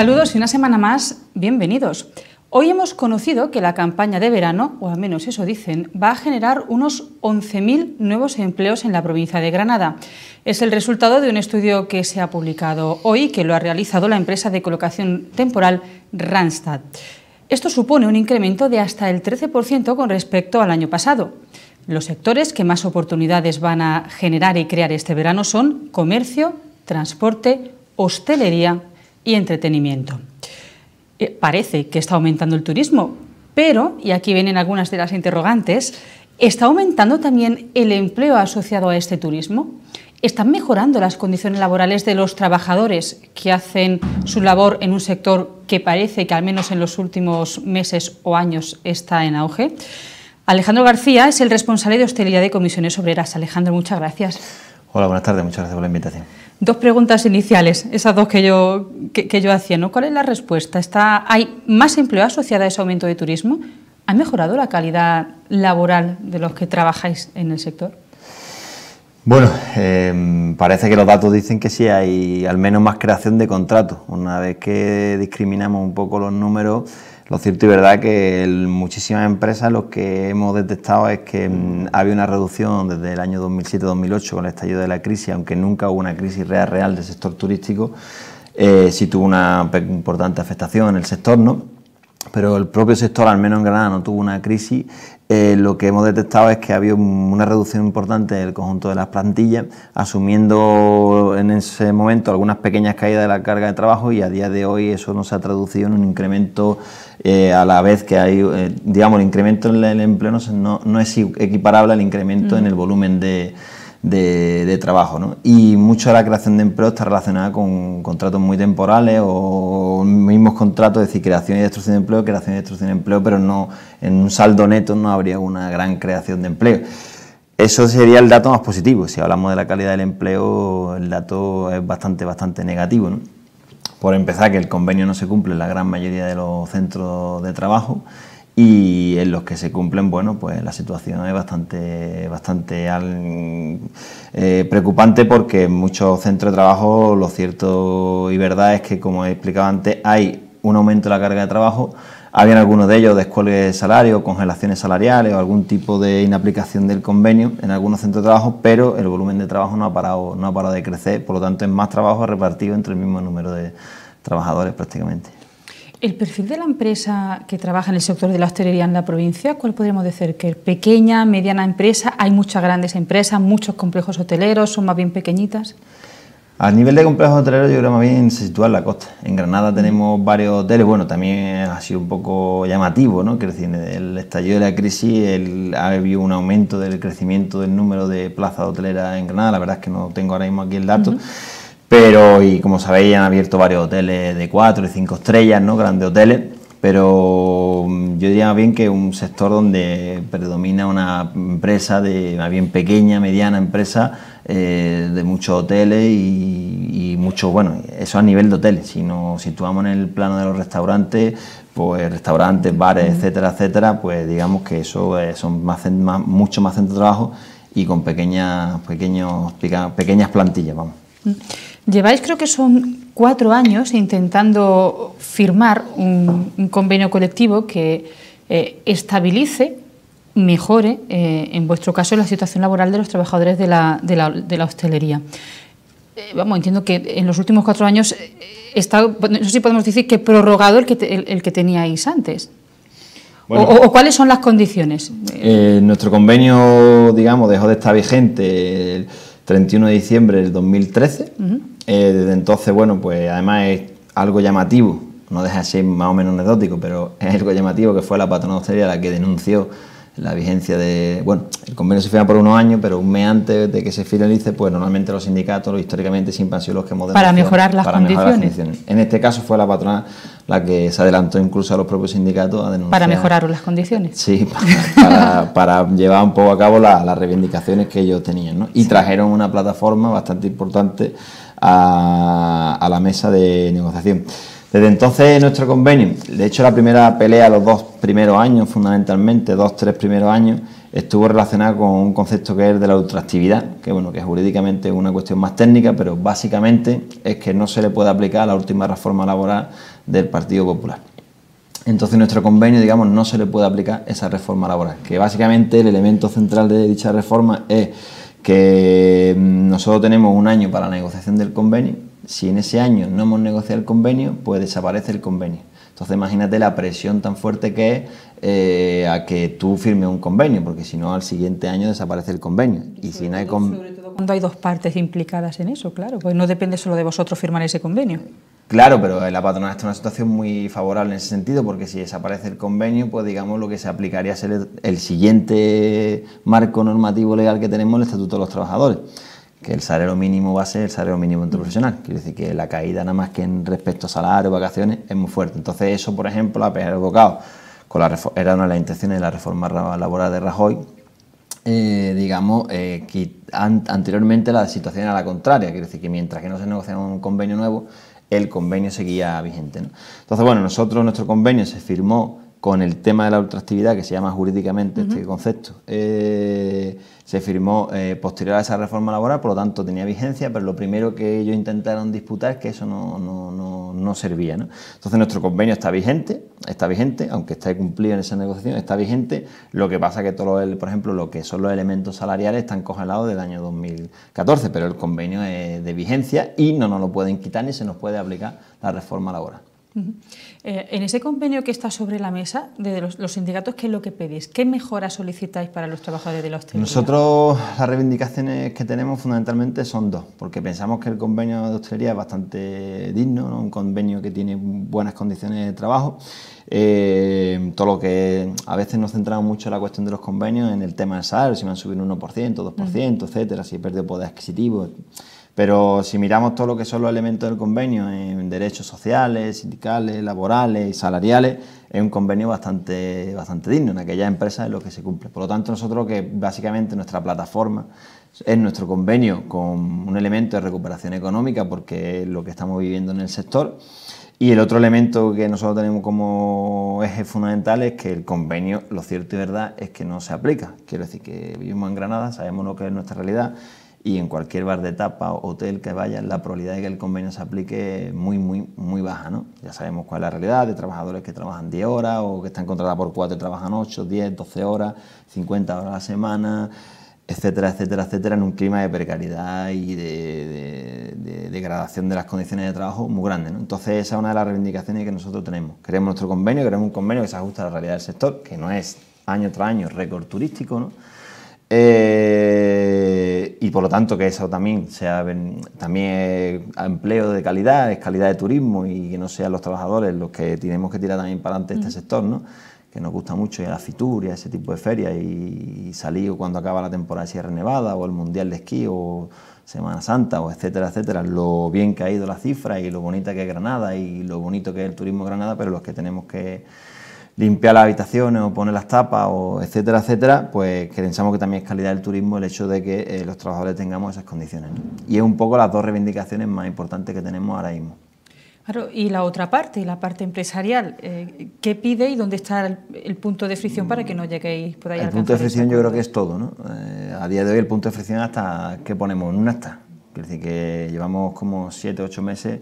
Saludos y una semana más, bienvenidos. Hoy hemos conocido que la campaña de verano, o al menos eso dicen, va a generar unos 11.000 nuevos empleos en la provincia de Granada. Es el resultado de un estudio que se ha publicado hoy, que lo ha realizado la empresa de colocación temporal Randstad. Esto supone un incremento de hasta el 13% con respecto al año pasado. Los sectores que más oportunidades van a generar y crear este verano son comercio, transporte, hostelería y entretenimiento. Eh, parece que está aumentando el turismo, pero, y aquí vienen algunas de las interrogantes, ¿está aumentando también el empleo asociado a este turismo? ¿Están mejorando las condiciones laborales de los trabajadores que hacen su labor en un sector que parece que al menos en los últimos meses o años está en auge? Alejandro García es el responsable de hostelería de comisiones obreras. Alejandro, muchas gracias. Hola, buenas tardes. Muchas gracias por la invitación. Dos preguntas iniciales, esas dos que yo, que, yo hacía. ¿no? ¿Cuál es la respuesta? ¿Hay más empleo asociado a ese aumento de turismo? ¿Ha mejorado la calidad laboral de los que trabajáis en el sector? Bueno, em, parece que los datos dicen que sí hay al menos más creación de contratos. Una vez que discriminamos un poco los números, lo cierto y verdad que en muchísimas empresas lo que hemos detectado es que mm, había una reducción desde el año 2007-2008 con el estallido de la crisis, aunque nunca hubo una crisis real real del sector turístico, eh, sí tuvo una importante afectación en el sector, ¿no? pero el propio sector, al menos en Granada, no tuvo una crisis. Eh, lo que hemos detectado es que ha habido una reducción importante del conjunto de las plantillas, asumiendo en ese momento algunas pequeñas caídas de la carga de trabajo y a día de hoy eso no se ha traducido en un incremento eh, a la vez que hay, eh, digamos, el incremento en el empleo no, es equiparable al incremento en el volumen de de, trabajo. ¿no? Y mucho de la creación de empleo está relacionada con contratos muy temporales o mismos contratos, es decir, creación y destrucción de empleo, creación y destrucción de empleo, pero no en un saldo neto no habría una gran creación de empleo. Eso sería el dato más positivo. Si hablamos de la calidad del empleo, el dato es bastante, bastante negativo. Por empezar, que el convenio no se cumple en la gran mayoría de los centros de trabajo y en los que se cumplen, bueno, pues la situación es bastante, bastante eh, preocupante porque en muchos centros de trabajo lo cierto y verdad es que, como he explicado antes, hay un aumento de la carga de trabajo, habían algunos de ellos descuelgue de salario, congelaciones salariales o algún tipo de inaplicación del convenio en algunos centros de trabajo, pero el volumen de trabajo no ha parado, no ha parado de crecer, por lo tanto es más trabajo repartido entre el mismo número de trabajadores prácticamente. ¿El perfil de la empresa que trabaja en el sector de la hostelería en la provincia, cuál podríamos decir? ¿Que pequeña, mediana empresa? Hay muchas grandes empresas, muchos complejos hoteleros, son más bien pequeñitas. A nivel de complejos hoteleros, yo creo más bien se sitúa en la costa. En Granada tenemos varios hoteles, bueno, también ha sido un poco llamativo, ¿no? Que el estallido de la crisis ha habido un aumento del crecimiento del número de plazas hoteleras en Granada, la verdad es que no tengo ahora mismo aquí el dato. Pero, y como sabéis, han abierto varios hoteles de cuatro y cinco estrellas, ¿no? Grandes hoteles. Pero mm, yo diría más bien que un sector donde predomina una empresa de más bien pequeña, mediana empresa, eh, de muchos hoteles y, mucho, bueno, eso a nivel de hoteles. Si nos situamos en el plano de los restaurantes, pues restaurantes, bares, etcétera, etcétera, pues digamos que eso eh, son más, mucho más centro de trabajo y con pequeñas, pequeños, pequeñas plantillas, vamos. Lleváis creo que son cuatro años intentando firmar un, convenio colectivo que eh, estabilice, mejore, eh, en vuestro caso, la situación laboral de los trabajadores de la, de la, de la hostelería. Eh, vamos, entiendo que en los últimos cuatro años está, no sé si podemos decir que prorrogado el que, el, que teníais antes. o, cuáles son las condiciones? nuestro convenio, digamos, dejó de estar vigente. 31 de diciembre del 2013. Eh, desde entonces, bueno, pues además es algo llamativo, no deja de ser más o menos anecdótico, pero es algo llamativo que fue la hostelería... la que denunció la vigencia de, bueno, el convenio se firma por unos años, pero un mes antes de que se finalice, pues normalmente los sindicatos históricamente siempre han sido los que hemos Para mejorar las, para Mejorar las condiciones. En este caso fue la patrona la que se adelantó incluso a los propios sindicatos a denunciar. Para mejorar las condiciones. Sí, para, llevar un poco a cabo las reivindicaciones que ellos tenían, Y trajeron una plataforma bastante importante a la mesa de negociación. Desde entonces nuestro convenio, de hecho la primera pelea, los dos primeros años fundamentalmente, dos, tres primeros años, estuvo relacionada con un concepto que es de la ultraactividad, que bueno, que jurídicamente una cuestión más técnica, pero básicamente es que no se le puede aplicar la última reforma laboral del Partido Popular. Entonces nuestro convenio, digamos, no se le puede aplicar esa reforma laboral, que básicamente el elemento central de dicha reforma es que mm, nosotros tenemos un año para la negociación del convenio, si en ese año no hemos negociado el convenio, pues desaparece el convenio. Entonces imagínate la presión tan fuerte que es eh, a que tú firmes un convenio, porque si no al siguiente año desaparece el convenio. Y, si no hay convenio... Sobre todo cuando hay dos partes implicadas en eso, claro, pues no depende solo de vosotros firmar ese convenio. Claro, pero la patronal está en una situación muy favorable en ese sentido, porque si desaparece el convenio, pues digamos lo que se aplicaría sería el siguiente marco normativo legal que tenemos, el Estatuto de los Trabajadores que el salario mínimo va a ser el salario mínimo interprofesional. Quiere decir que la caída nada más que en respecto a salario, vacaciones, es muy fuerte. Entonces eso, por ejemplo, ha pegado con la era una de las intenciones de la reforma laboral de Rajoy, eh, digamos, eh, que anteriormente la situación era la contraria. Quiere decir que mientras que no se negociaba un convenio nuevo, el convenio seguía vigente. Entonces, bueno, nosotros, nuestro convenio se firmó con el tema de la ultraactividad, que se llama jurídicamente este concepto, eh, se firmó eh, posterior a esa reforma laboral, por lo tanto tenía vigencia, pero lo primero que ellos intentaron disputar es que eso no, servía. Entonces nuestro convenio está vigente, está vigente, aunque esté cumplido en esa negociación, está vigente, lo que pasa que todo el, por ejemplo, lo que son los elementos salariales están congelados del año 2014, pero el convenio es de vigencia y no nos lo pueden quitar ni se nos puede aplicar la reforma laboral. Eh, en ese convenio que está sobre la mesa de los, sindicatos, ¿qué es lo que pedís? ¿Qué mejoras solicitáis para los trabajadores de la hostelería? Nosotros las reivindicaciones que tenemos fundamentalmente son dos, porque pensamos que el convenio de hostelería es bastante digno, un convenio que tiene buenas condiciones de trabajo. Eh, todo lo que a veces nos centramos mucho en la cuestión de los convenios, en el tema del salario, si van a subir un 1%, 2%, etc., etcétera, si he perdido poder adquisitivo. Pero si miramos todo lo que son los elementos del convenio en eh, derechos sociales, sindicales, laborales y salariales, es un convenio bastante, bastante digno en aquellas empresas en lo que se cumple. Por lo tanto, nosotros que básicamente nuestra plataforma es nuestro convenio con un elemento de recuperación económica porque es lo que estamos viviendo en el sector. Y el otro elemento que nosotros tenemos como eje fundamental es que el convenio, lo cierto y verdad, es que no se aplica. Quiero decir que vivimos en Granada, sabemos lo que es nuestra realidad y en cualquier bar de tapa o hotel que vaya la probabilidad de que el convenio se aplique es muy, muy, muy baja. ¿no? Ya sabemos cuál es la realidad de trabajadores que trabajan 10 horas o que están contratados por 4 y trabajan 8, 10, 12 horas, 50 horas a la semana, etcétera, etcétera, etcétera, en un clima de precariedad y de, de, degradación de las condiciones de trabajo muy grande. ¿no? Entonces esa es una de las reivindicaciones que nosotros tenemos. Queremos nuestro convenio, queremos un convenio que se ajuste a la realidad del sector, que no es año tras año récord turístico, ¿no? Eh, y por lo tanto que eso también sea también empleo de calidad, es calidad de turismo y que no sean los trabajadores los que tenemos que tirar también para adelante este sector, ¿no? que nos gusta mucho, y la Fitur ese tipo de ferias, y, salir cuando acaba la temporada de Sierra Nevada, o el Mundial de Esquí, o Semana Santa, o etcétera, etcétera, lo bien que ha ido la cifra y lo bonita que es Granada y lo bonito que es el turismo Granada, pero los que tenemos que limpiar las habitaciones o poner las tapas, o etcétera, etcétera, pues pensamos que también es calidad del turismo el hecho de que eh, los trabajadores tengamos esas condiciones. Y es un poco las dos reivindicaciones más importantes que tenemos ahora mismo. Claro, y la otra parte, la parte empresarial, eh, ¿qué pide y dónde está el, punto de fricción para que no lleguéis El punto de fricción yo creo que es todo, eh, a día de hoy el punto de fricción hasta que ponemos un acta. Es decir, que llevamos como siete, ocho meses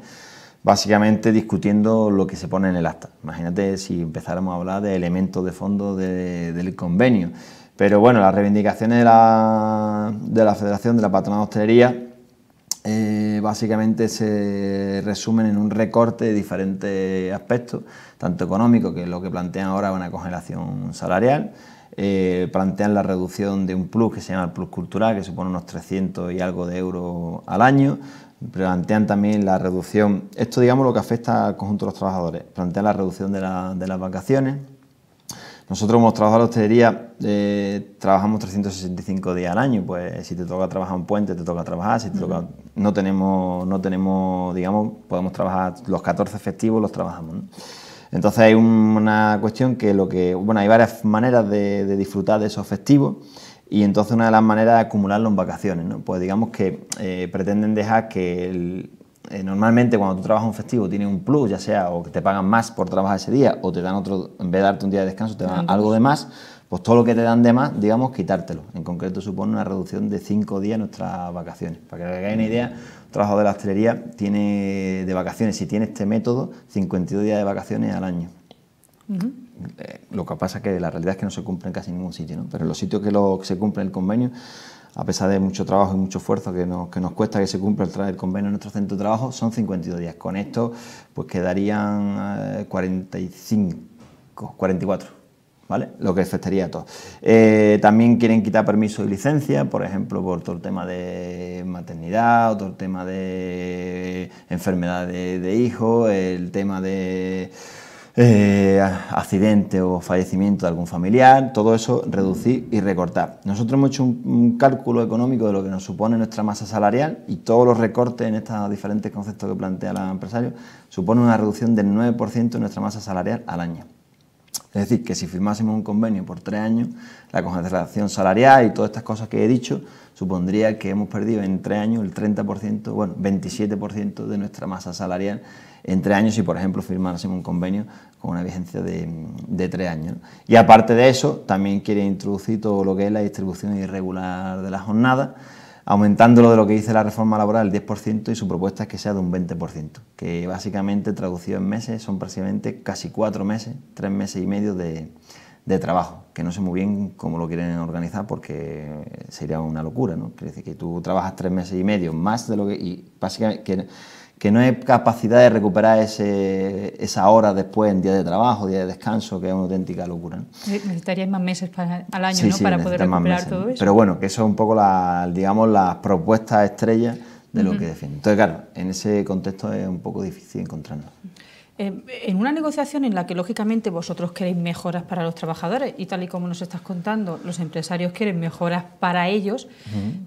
básicamente discutiendo lo que se pone en el acta. Imagínate si empezáramos a hablar de elementos de fondo del convenio. Pero bueno, las reivindicaciones de la, Federación de la Patronal de Hostelería eh, básicamente se resumen en un recorte de diferentes aspectos, tanto económico, que es lo que plantean ahora una congelación salarial, eh, plantean la reducción de un plus que se llama el plus cultural, que supone unos 300 y algo de euros al año, plantean también la reducción, esto digamos lo que afecta al conjunto de los trabajadores, plantean la reducción de, de las vacaciones. Nosotros como trabajadores la hostelería eh, trabajamos 365 días al año, pues si te toca trabajar un puente, te toca trabajar, si te toca... No tenemos, no tenemos, digamos, podemos trabajar los 14 festivos, los trabajamos. Entonces hay una cuestión que lo que... Bueno, hay varias maneras de, de disfrutar de esos festivos. Y entonces una de las maneras de acumularlo en vacaciones. ¿no? Pues digamos que eh, pretenden dejar que eh, normalmente cuando tú trabajas un festivo tienes un plus, ya sea o que te pagan más por trabajar ese día o te dan otro, en vez de darte un día de descanso, te dan algo de más, pues todo lo que te dan de más, digamos, quitártelo. En concreto supone una reducción de cinco días nuestras vacaciones. Para que hagáis una idea, el trabajo de la hostelería tiene de vacaciones, si tiene este método, 52 días de vacaciones al año. Eh, lo que pasa es que la realidad es que no se cumple en casi ningún sitio, ¿no? pero los sitios que, lo, se cumple el convenio, a pesar de mucho trabajo y mucho esfuerzo que nos, cuesta que se cumpla el, el, convenio en nuestro centro de trabajo, son 52 días. Con esto, pues quedarían 45, eh, 44. ¿Vale? Lo que afectaría a todos. Eh, también quieren quitar permiso y licencia, por ejemplo, por todo el tema de maternidad, todo el tema de enfermedad de, de hijos, el tema de eh, accidente o fallecimiento de algún familiar, todo eso reducir y recortar. Nosotros hemos hecho un, cálculo económico de lo que nos supone nuestra masa salarial y todos los recortes en estos diferentes conceptos que plantea el empresario supone una reducción del 9% de nuestra masa salarial al año. Es decir, que si firmásemos un convenio por tres años, la congelación salarial y todas estas cosas que he dicho, supondría que hemos perdido en tres años el 30%, bueno, 27% de nuestra masa salarial entre años y, por ejemplo, firmarse un convenio con una vigencia de, tres años. Y aparte de eso, también quiere introducir todo lo que es la distribución irregular de la jornada, aumentando lo de lo que dice la reforma laboral el 10% y su propuesta es que sea de un 20%, que básicamente traducido en meses son prácticamente casi cuatro meses, tres meses y medio de, trabajo, que no sé muy bien cómo lo quieren organizar porque sería una locura, ¿no? Quiere decir que tú trabajas tres meses y medio más de lo que... Y básicamente que que no hay capacidad de recuperar ese, esa hora después en día de trabajo, día de descanso, que es una auténtica locura. necesitaría más meses para, al año para poder recuperar todo eso. Pero bueno, que eso es un poco la, digamos, las propuestas estrellas de lo que defiende. Entonces, claro, en ese contexto es un poco difícil encontrarnos. Eh, en una negociación en la que lógicamente vosotros queréis mejoras para los trabajadores y tal y como nos estás contando, los empresarios quieren mejoras para ellos,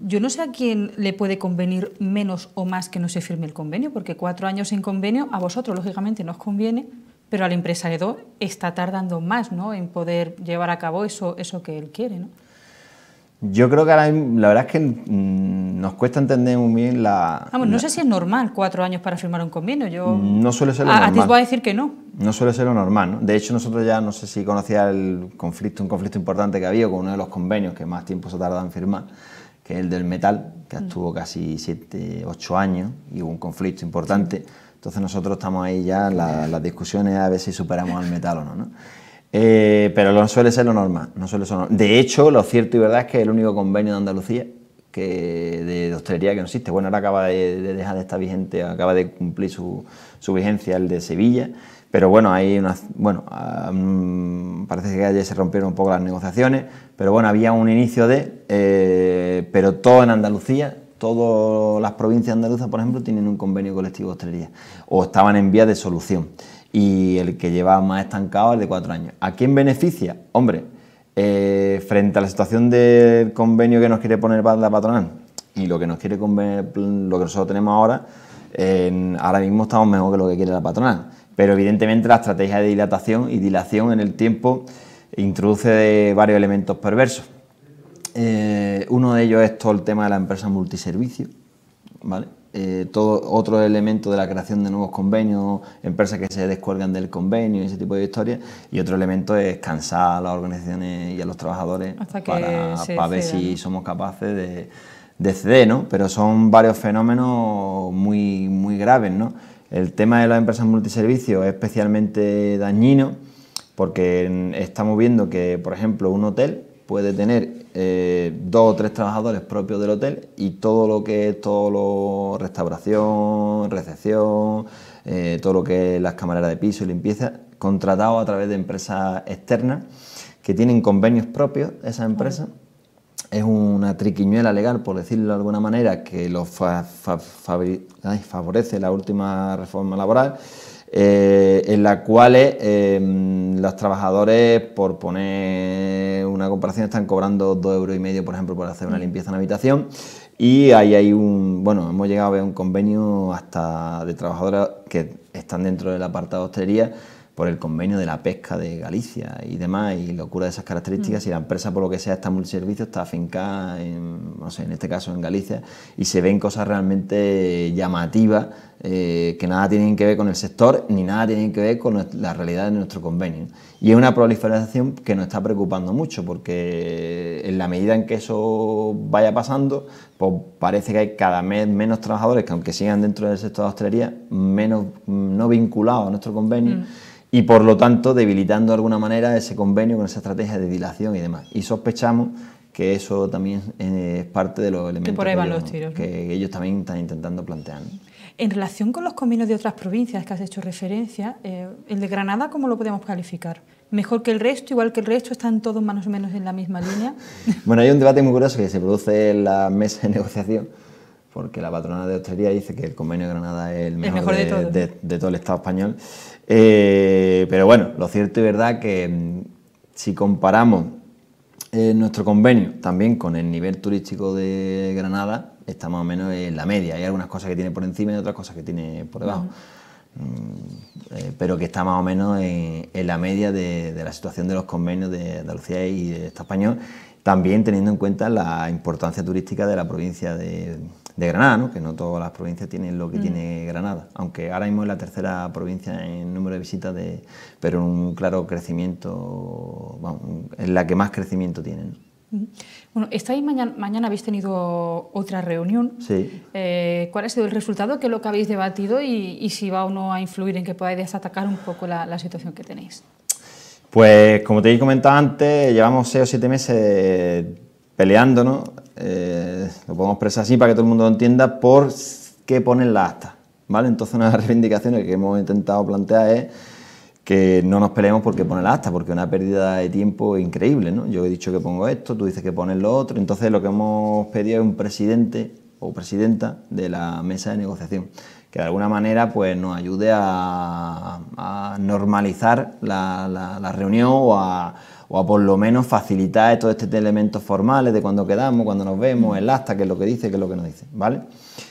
yo no sé a quién le puede convenir menos o más que no se firme el convenio, porque cuatro años sin convenio a vosotros lógicamente no nos conviene, pero al empresario está tardando más ¿no? en poder llevar a cabo eso, eso que él quiere. ¿no? Yo creo que ahora la verdad es que mm, nos cuesta entender muy bien la... Vamos, no sé si es normal cuatro años para firmar un convenio. Yo, no suele ser lo normal. A ti voy a decir que no. No suele ser lo normal. ¿no? De hecho, nosotros ya, no sé si conocía el conflicto, un conflicto importante que había con uno de los convenios que más tiempo se tarda en firmar, que es el del metal, que mm. estuvo casi siete, ocho años y hubo un conflicto importante. Entonces nosotros estamos ahí ya mm. las discusiones a ver si superamos al metal o no. ¿no? Eh, pero no suele ser lo normal, no De hecho, lo cierto y verdad es que el único convenio de Andalucía de hostelería que no existe. Bueno, ahora acaba de, dejar de estar vigente, acaba de cumplir su, vigencia el de Sevilla, pero bueno, hay una. bueno, parece que ayer se rompieron un poco las negociaciones, pero bueno, había un inicio de, eh, pero todo en Andalucía, todas las provincias andaluzas, por ejemplo, tienen un convenio colectivo de hostelería o estaban en vía de solución y el que lleva más estancado el de cuatro años. ¿A quién beneficia? Hombre, eh, frente a la situación del convenio que nos quiere poner la patronal y lo que nos quiere lo que nosotros tenemos ahora, ahora mismo estamos mejor que lo que quiere la patronal. Pero evidentemente la estrategia de dilatación y dilación en el tiempo introduce varios elementos perversos. Eh, uno de ellos es todo el tema de la empresa multiservicio, ¿vale? Eh, todo otro elemento de la creación de nuevos convenios, empresas que se descuelgan del convenio y ese tipo de historias. Y otro elemento es cansar a las organizaciones y a los trabajadores para, ver si somos capaces de, ceder, ¿no? Pero son varios fenómenos muy, muy graves, ¿no? El tema de las empresas multiservicios es especialmente dañino porque estamos viendo que, por ejemplo, un hotel puede tener eh, dos o tres trabajadores propios del hotel y todo lo que es todo lo restauración, recepción, eh, todo lo que es las camareras de piso y limpieza, contratado a través de empresas externas que tienen convenios propios esa empresa Es una triquiñuela legal, por decirlo de alguna manera, que lo favorece la última reforma laboral eh, en la cual em, los trabajadores, por poner una comparación, están cobrando dos euros, y medio, por ejemplo, por hacer una mm. limpieza en la habitación. Y ahí hay un, bueno, hemos llegado a ver un convenio hasta de trabajadores que están dentro del apartado de hostelería por el convenio de la pesca de Galicia y demás, y locura de esas características, mm. y la empresa, por lo que sea, está multiservicio, está afincada, no sé, en este caso en Galicia, y se ven cosas realmente llamativas eh, que nada tienen que ver con el sector ni nada tienen que ver con la realidad de nuestro convenio. Y es una proliferación que nos está preocupando mucho porque en la medida en que eso vaya pasando, pues parece que hay cada mes menos trabajadores que aunque sigan dentro del sector de hostelería, menos no vinculados a nuestro convenio. Mm. Y por lo tanto debilitando de alguna manera ese convenio con esa estrategia de dilación y demás. Y sospechamos que eso también eh, es parte de los elementos que ellos también están intentando plantear. En relación con los convenios de otras provincias que has hecho referencia, eh, el de Granada, ¿cómo lo podemos calificar? ¿Mejor que el resto? ¿Igual que el resto? ¿Están todos más o menos en la misma línea? bueno, hay un debate muy curioso que se produce en la mesa de negociación, porque la patrona de hostelería dice que el convenio de Granada es el mejor, de, todo. el Estado español. Eh, pero bueno, lo cierto y verdad que mm, si comparamos eh, nuestro convenio también con el nivel turístico de Granada, está más o menos en la media. Hay algunas cosas que tiene por encima y otras cosas que tiene por debajo. Mm, eh, pero que está más o menos en, la media de, la situación de los convenios de Andalucía y de Estado español, también teniendo en cuenta la importancia turística de la provincia de, Granada, ¿no? que no todas las provincias tienen lo que mm. tiene Granada, aunque ahora mismo es la tercera provincia en número de visitas, de, pero un claro crecimiento, bueno, es la que más crecimiento tiene. Bueno, estáis mañana, habéis tenido otra reunión. Eh, ¿Cuál ha sido el resultado? ¿Qué es lo que habéis debatido y, si va o no a influir en que podáis atacar un poco la, situación que tenéis? Pues como te he comentado antes, llevamos seis o siete meses peleándonos, eh, lo podemos expresar así para que todo el mundo entienda, por qué ponen la acta. ¿vale? Entonces una de las reivindicaciones que hemos intentado plantear es que no nos peleemos porque pone la acta... porque una pérdida de tiempo increíble, ¿no? Yo he dicho que pongo esto, tú dices que pones lo otro, entonces lo que hemos pedido es un presidente o presidenta de la mesa de negociación, que de alguna manera pues, nos ayude a, normalizar la, reunión o a, o a, por lo menos facilitar todos estos elementos formales de cuando quedamos, cuando nos vemos, el acta... que es lo que dice, que es lo que nos dice, ¿vale?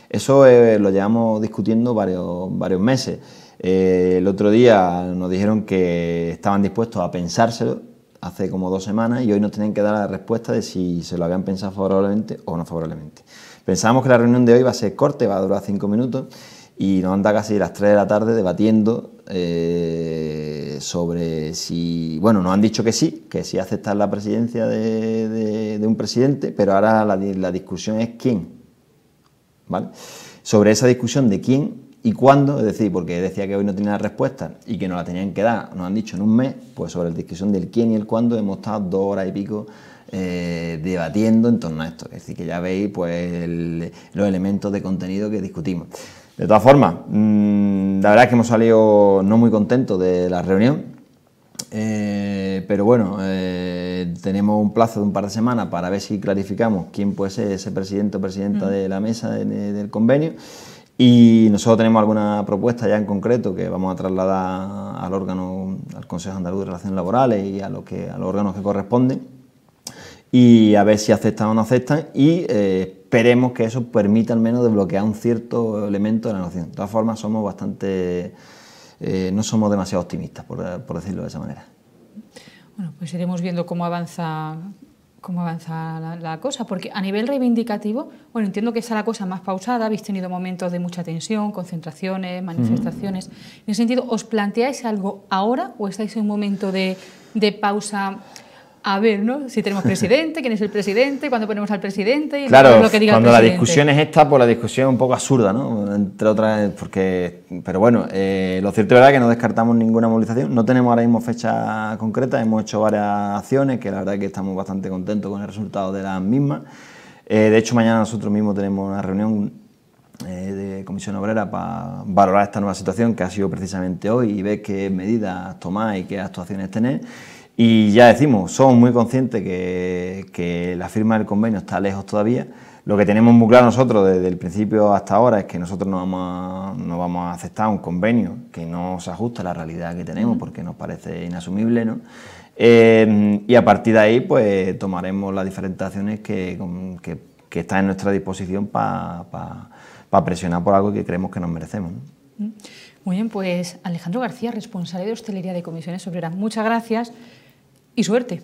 Eso eh, lo llevamos discutiendo varios, varios meses eh, el otro día nos dijeron que estaban dispuestos a pensárselo hace como dos semanas y hoy nos tienen que dar la respuesta de si se lo habían pensado favorablemente o no favorablemente. Pensábamos que la reunión de hoy va a ser corta, va a durar cinco minutos y nos anda casi las tres de la tarde debatiendo eh, sobre si, bueno, nos han dicho que sí, que sí aceptar la presidencia de, un presidente, pero ahora la, la discusión es quién, ¿vale? Sobre esa discusión de quién y cuándo, es decir, porque decía que hoy no tenía la respuesta y que nos la tenían que dar, nos han dicho en un mes, pues sobre la discusión del quién y el cuándo hemos estado dos horas y pico eh, debatiendo en torno a esto. Es decir, que ya veis pues los elementos de contenido que discutimos. De todas formas, mm, la verdad es que hemos salido no muy contentos de la reunión. Eh, pero bueno, eh, tenemos un plazo de un par de semanas para ver si clarificamos quién puede ser ese presidente o presidenta mm. de la mesa del convenio y nosotros tenemos alguna propuesta ya en concreto que vamos a trasladar al órgano, al Consejo Andaluz de Relaciones Laborales y a, lo que, a los órganos que corresponden y a ver si aceptan o no aceptan y eh, esperemos que eso permita al menos desbloquear un cierto elemento de la noción. De todas formas, somos bastante, eh, no somos demasiado optimistas, por decirlo de esa manera. Bueno, pues iremos viendo cómo avanza cómo avanza la, cosa, porque a nivel reivindicativo, bueno, entiendo que es la cosa más pausada, habéis tenido momentos de mucha tensión, concentraciones, manifestaciones. En ese sentido, ¿os planteáis algo ahora o estáis en un momento de, de pausa? a ver, ¿no? Si tenemos presidente, quién es el presidente, cuándo ponemos al presidente. Y claro, lo que diga cuando la discusión es esta, pues la discusión es un poco absurda, ¿no? Entre otras, porque. Pero bueno, eh, lo cierto es que no descartamos ninguna movilización. No tenemos ahora mismo fecha concreta, hemos hecho varias acciones que la verdad es que estamos bastante contentos con el resultado de las mismas. Eh, de hecho, mañana nosotros mismos tenemos una reunión eh, de Comisión Obrera para valorar esta nueva situación que ha sido precisamente hoy y ver qué medidas tomar y qué actuaciones tener. Y ya decimos, somos muy conscientes que, la firma del convenio está lejos todavía. Lo que tenemos muy claro nosotros desde el principio hasta ahora es que nosotros no vamos a, vamos a aceptar un convenio que no se ajusta a la realidad que tenemos porque nos parece inasumible, eh, y a partir de ahí, pues tomaremos las diferentes acciones que, que, están en nuestra disposición para presionar por algo que creemos que nos merecemos. Muy bien, pues Alejandro García, responsable de hostelería de comisiones obreras, muchas gracias y suerte.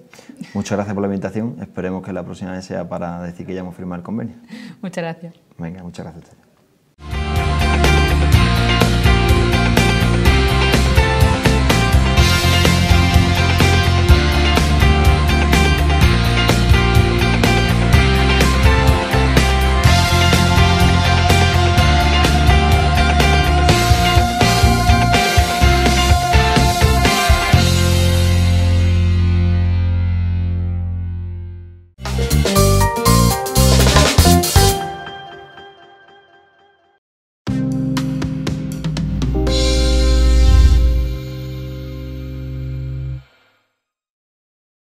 Muchas gracias por la invitación. Esperemos que la próxima vez sea para decir que ya hemos firmado el convenio. Muchas gracias. Venga, muchas gracias.